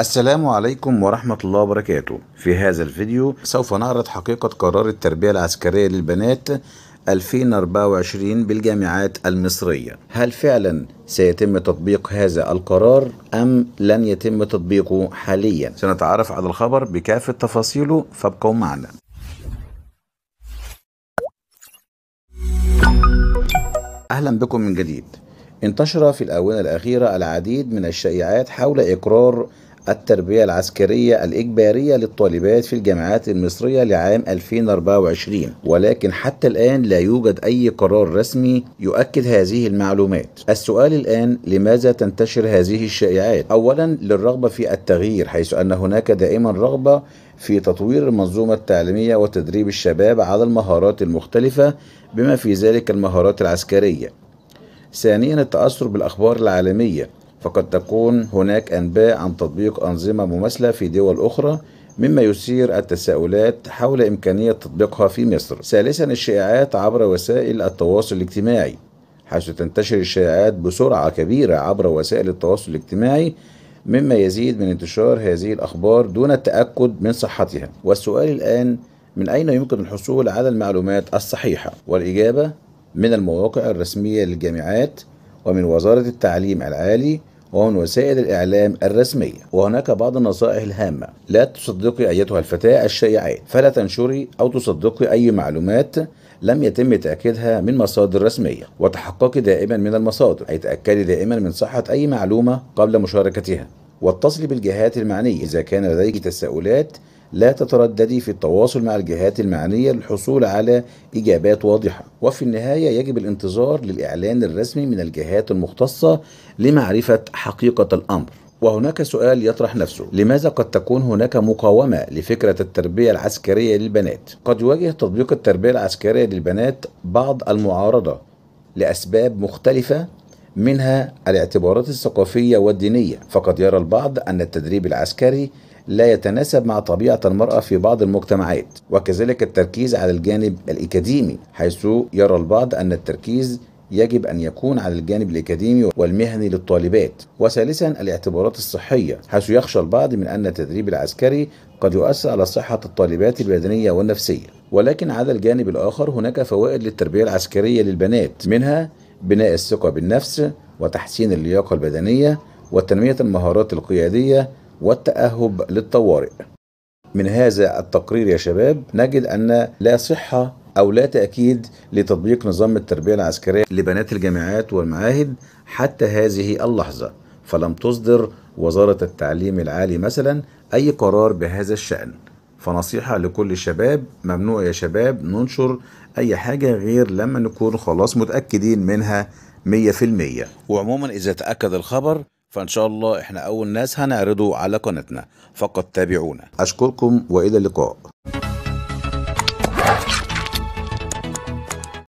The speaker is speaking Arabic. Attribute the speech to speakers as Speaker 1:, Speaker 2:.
Speaker 1: السلام عليكم ورحمة الله وبركاته في هذا الفيديو سوف نعرض حقيقة قرار التربية العسكرية للبنات 2024 بالجامعات المصرية هل فعلا سيتم تطبيق هذا القرار أم لن يتم تطبيقه حاليا سنتعرف على الخبر بكافة تفاصيله فابقوا معنا أهلا بكم من جديد انتشر في الآونة الأخيرة العديد من الشائعات حول إقرار التربية العسكرية الإجبارية للطالبات في الجامعات المصرية لعام 2024 ولكن حتى الآن لا يوجد أي قرار رسمي يؤكد هذه المعلومات السؤال الآن لماذا تنتشر هذه الشائعات؟ أولا للرغبة في التغيير حيث أن هناك دائما رغبة في تطوير المنظومة التعليمية وتدريب الشباب على المهارات المختلفة بما في ذلك المهارات العسكرية ثانيا التأثر بالأخبار العالمية فقد تكون هناك أنباء عن تطبيق أنظمة مماثلة في دول أخرى مما يثير التساؤلات حول إمكانية تطبيقها في مصر. ثالثا الشائعات عبر وسائل التواصل الاجتماعي حيث تنتشر الشائعات بسرعة كبيرة عبر وسائل التواصل الاجتماعي مما يزيد من انتشار هذه الأخبار دون التأكد من صحتها. والسؤال الآن من أين يمكن الحصول على المعلومات الصحيحة؟ والإجابة من المواقع الرسمية للجامعات ومن وزارة التعليم العالي ومن وسائل الإعلام الرسمية وهناك بعض النصائح الهامة لا تصدقي أيتها الفتاة الشائعات فلا تنشري أو تصدقي أي معلومات لم يتم تأكيدها من مصادر رسمية وتحققي دائما من المصادر أي تأكدي دائما من صحة أي معلومة قبل مشاركتها واتصلي بالجهات المعنية إذا كان لديك تساؤلات لا تترددي في التواصل مع الجهات المعنية للحصول على إجابات واضحة وفي النهاية يجب الانتظار للإعلان الرسمي من الجهات المختصة لمعرفة حقيقة الأمر وهناك سؤال يطرح نفسه لماذا قد تكون هناك مقاومة لفكرة التربية العسكرية للبنات قد يواجه تطبيق التربية العسكرية للبنات بعض المعارضة لأسباب مختلفة منها الاعتبارات الثقافية والدينية فقد يرى البعض أن التدريب العسكري لا يتناسب مع طبيعة المرأة في بعض المجتمعات وكذلك التركيز على الجانب الإكاديمي حيث يرى البعض أن التركيز يجب أن يكون على الجانب الأكاديمي والمهني للطالبات وثالثا الاعتبارات الصحية حيث يخشى البعض من أن التدريب العسكري قد يؤثر على صحة الطالبات البدنية والنفسية ولكن على الجانب الآخر هناك فوائد للتربية العسكرية للبنات منها بناء الثقة بالنفس وتحسين اللياقة البدنية وتنمية المهارات القيادية والتأهب للطوارئ من هذا التقرير يا شباب نجد أن لا صحة أو لا تأكيد لتطبيق نظام التربية العسكرية لبنات الجامعات والمعاهد حتى هذه اللحظة فلم تصدر وزارة التعليم العالي مثلا أي قرار بهذا الشأن فنصيحة لكل الشباب ممنوع يا شباب ننشر أي حاجة غير لما نكون خلاص متأكدين منها 100% وعموما إذا تأكد الخبر فإن شاء الله إحنا أول ناس هنعرضه على قناتنا فقط تابعونا أشكركم وإلى اللقاء